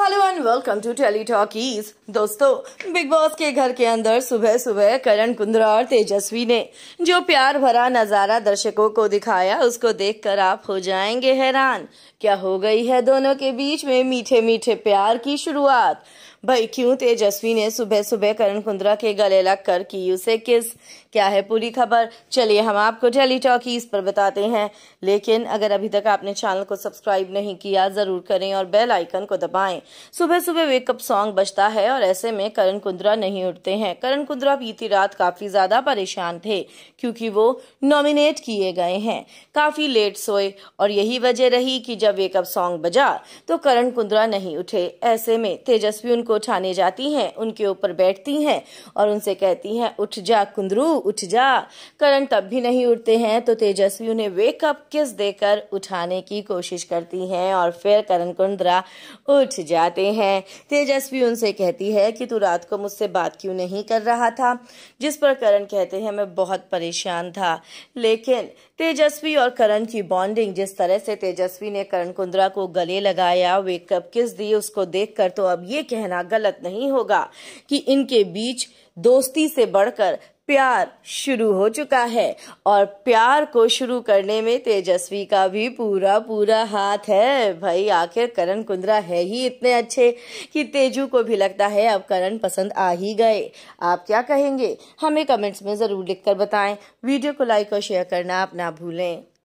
hello and welcome to Tele Talkies दोस्तों Bigg Boss के घर के अंदर सुबह सुबह करण कुंद्रा और तेजस्वी ने जो प्यार भरा नज़ारा दर्शकों को दिखाया उसको देखकर आप हो जाएंगे हैरान क्या हो गई है दोनों के बीच में मीठे मीठे प्यार की शुरुआत भाई क्यों तेजस्वी ने सुबह सुबह करण कुंद्रा के गले लग कर की उसे किस क्या है पूरी खबर चलिए हम आपको डेली इस पर बताते हैं लेकिन अगर अभी तक आपने चैनल को सब्सक्राइब नहीं किया जरूर करें और बेल आइकन को दबाएं सुबह सुबह वेकअप सॉन्ग बजता है और ऐसे में करण कुंद्रा नहीं उठते हैं करण कुंद्रा बीती रात काफी ज्यादा परेशान थे क्योंकि वो नॉमिनेट किए गए हैं काफी लेट सोए और यही वजह रही कि जब वेकअप सॉन्ग बजा तो करण कुंद्रा नहीं उठे ऐसे में तेजस्वी उनको उठाने जाती हैं उनके ऊपर बैठती हैं और उनसे कहती हैं उठ जा कुंदरू उठ जा करण तब भी नहीं उठते हैं तो तेजस्वी उन्हें वेकअप किस देकर उठाने की कोशिश करती हैं और फिर करण कुंद्रा उठ जाते हैं तेजस्वी उनसे कहती है कि तू रात को मुझसे बात क्यों नहीं कर रहा था जिस पर करण कहते हैं मैं बहुत परेशान था लेकिन तेजस्वी और करण की बॉन्डिंग जिस तरह से तेजस्वी ने करण कुंद्रा को गले लगाया वेकअप किस दी उसको देखकर तो अब ये कहना कहना गलत नहीं होगा कि इनके बीच दोस्ती से बढ़कर प्यार शुरू हो चुका है और प्यार को शुरू करने में तेजस्वी का भी पूरा पूरा हाथ है भाई आखिर करण कुंद्रा है ही इतने अच्छे कि तेजू को भी लगता है अब करण पसंद आ ही गए आप क्या कहेंगे हमें कमेंट्स में ज़रूर लिखकर बताएं वीडियो को लाइक और शेयर करना आप ना भूलें